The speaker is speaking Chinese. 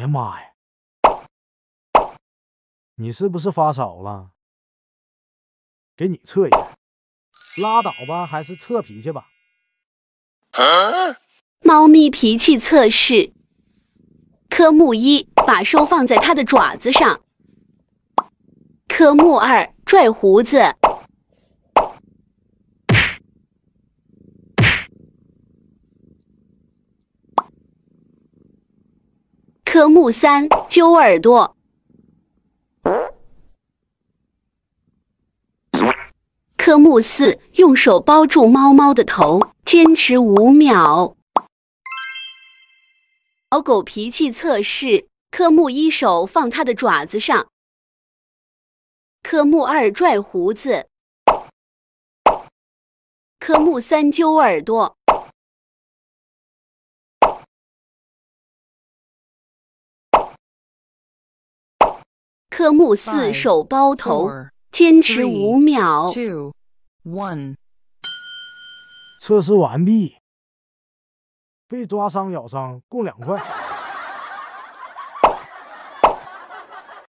哎呀妈呀！你是不是发烧了？给你测一下，拉倒吧，还是测脾气吧。猫咪脾气测试，科目一，把手放在它的爪子上。科目二，拽胡子。科目三揪耳朵，科目四用手包住猫猫的头，坚持五秒。小狗脾气测试：科目一手放它的爪子上，科目二拽胡子，科目三揪耳朵。科目四手包头，坚持五秒。测试完毕，被抓伤咬伤共两块。